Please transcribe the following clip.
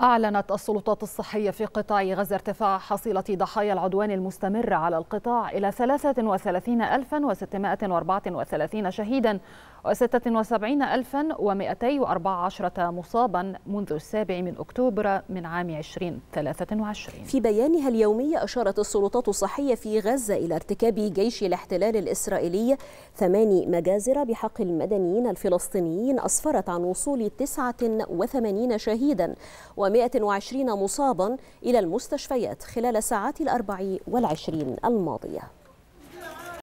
أعلنت السلطات الصحية في قطاع غزة ارتفاع حصيلة ضحايا العدوان المستمر على القطاع إلى 33634 شهيدا و76214 مصابا منذ السابع من أكتوبر من عام 2023 في بيانها اليومي أشارت السلطات الصحية في غزة إلى ارتكاب جيش الاحتلال الإسرائيلي ثماني مجازر بحق المدنيين الفلسطينيين أسفرت عن وصول 89 شهيدا و 120 مصابا إلى المستشفيات خلال الساعات الأربع والعشرين الماضية